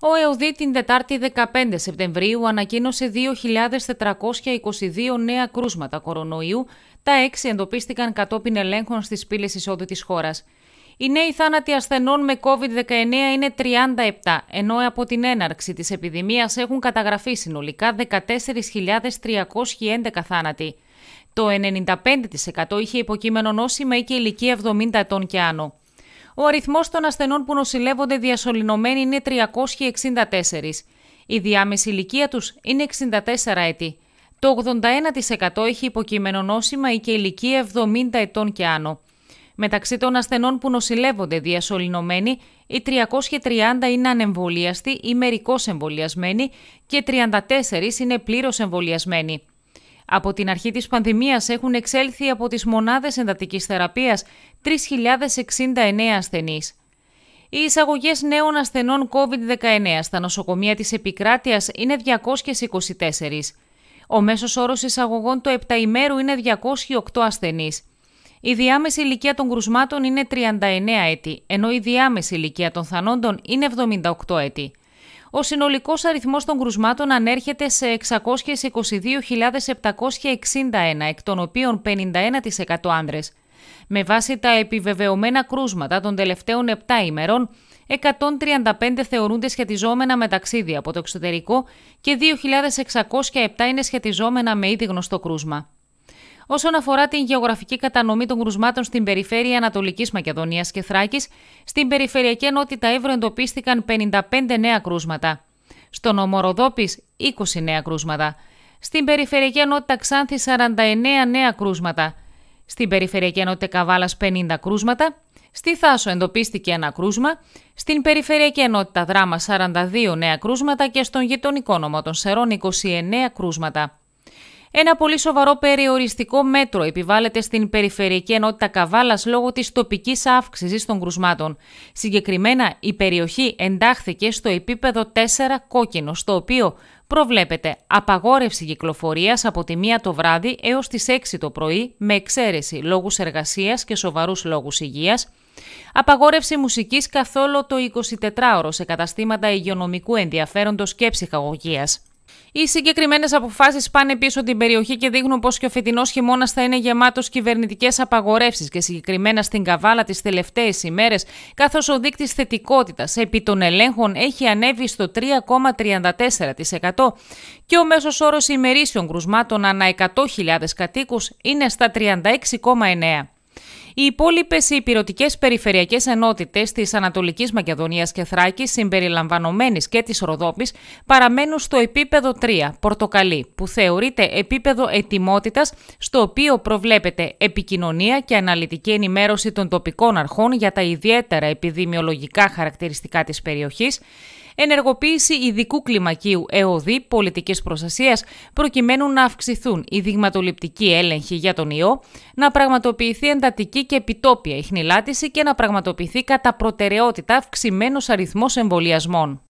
Ο ΕΟΔΗ την Δετάρτη 15 Σεπτεμβρίου ανακοίνωσε 2.422 νέα κρούσματα κορονοϊού, τα έξι εντοπίστηκαν κατόπιν ελέγχων στις πύλες εισόδου της χώρας. Οι νέοι θάνατοι ασθενών με COVID-19 είναι 37, ενώ από την έναρξη της επιδημίας έχουν καταγραφεί συνολικά 14.311 θάνατοι. Το 95% είχε υποκείμενο νόσημα ή και ηλικία 70 ετών και άνω. Ο αριθμός των ασθενών που νοσηλεύονται διασωληνωμένοι είναι 364. Η διάμεση ηλικία τους είναι 64 έτη. Το 81% έχει υποκείμενο νόσημα ή και ηλικία 70 ετών και άνω. Μεταξύ των ασθενών που νοσηλεύονται διασωληνωμένοι, οι 330 είναι ανεμβολίαστοι ή μερικώς εμβολιασμένοι και 34 είναι πλήρως εμβολιασμένοι. Από την αρχή της πανδημίας έχουν εξέλθει από τις μονάδες εντατικής θεραπείας 3.069 ασθενείς. Οι εισαγωγές νέων ασθενών COVID-19 στα νοσοκομεία της επικράτειας είναι 224. Ο μέσος όρος εισαγωγών το ημέρου είναι 208 ασθενείς. Η διάμεση ηλικία των κρουσμάτων είναι 39 έτη, ενώ η διάμεση ηλικία των θανόντων είναι 78 έτη ο συνολικός αριθμός των κρουσμάτων ανέρχεται σε 622.761, εκ των οποίων 51% άνδρες. Με βάση τα επιβεβαιωμένα κρούσματα των τελευταίων 7 ημερών, 135 θεωρούνται σχετιζόμενα με ταξίδι από το εξωτερικό και 2.607 είναι σχετιζόμενα με ήδη γνωστό κρούσμα. Όσον αφορά την γεωγραφική κατανομή των κρουσμάτων στην περιφέρεια Ανατολικής Μακεδονίας και Θράκης, στην περιφερειακή ενότητα εύρω, εντοπίστηκαν 55 νέα κρούσματα. Στον Ομοροδόπης 20 νέα κρούσματα. Στην περιφερειακή ενότητα Ξάνθης 49 νέα κρούσματα. Στην περιφερειακή ενότητα Καβάλας 50 κρούσματα. Στη Θάσο εντοπίστηκε ένα κρούσμα, στην Περιφερειακή Ενότητα Δράμα 42 νέα κρούσματα και στον γειτονικό νόμο των Σερών 29 κρούσματα. Ένα πολύ σοβαρό περιοριστικό μέτρο επιβάλλεται στην Περιφερειακή Ενότητα Καβάλας λόγω της τοπικής αύξησης των κρουσμάτων. Συγκεκριμένα, η περιοχή εντάχθηκε στο επίπεδο 4 κόκκινο, στο οποίο προβλέπεται απαγόρευση κυκλοφορίας από τη 1 το βράδυ έως τις 6 το πρωί, με εξαίρεση λόγους εργασίας και σοβαρούς λόγους υγείας, Απαγόρευση μουσικής καθόλου το 24ωρο σε καταστήματα υγειονομικού ενδιαφέροντος και ψυχαγωγίας. Οι συγκεκριμένες αποφάσεις πάνε πίσω την περιοχή και δείχνουν πως και ο φετινός χειμώνας θα είναι γεμάτος κυβερνητικές απαγορεύσεις και συγκεκριμένα στην Καβάλα τις τελευταίες ημέρες, καθώς ο δείκτης θετικότητας επί των ελέγχων έχει ανέβει στο 3,34% και ο μέσος όρος ημερήσιων κρουσμάτων ανά 100.000 κατοίκους είναι στα 36,9%. Οι υπόλοιπες υπηρετικές περιφερειακές ενότητες της Ανατολικής Μακεδονίας και Θράκης, συμπεριλαμβανομένης και της Ροδόπης, παραμένουν στο επίπεδο 3, πορτοκαλί, που θεωρείται επίπεδο ετοιμότητας, στο οποίο προβλέπεται επικοινωνία και αναλυτική ενημέρωση των τοπικών αρχών για τα ιδιαίτερα επιδημιολογικά χαρακτηριστικά της περιοχής, ενεργοποίηση ειδικού κλιμακίου ΕΟΔΗ πολιτικής προστασίας προκειμένου να αυξηθούν οι δειγματοληπτικοί έλεγχοι για τον ιό, να πραγματοποιηθεί εντατική και επιτόπια ηχνηλάτηση και να πραγματοποιηθεί κατά προτεραιότητα αυξημένος αριθμός εμβολιασμών.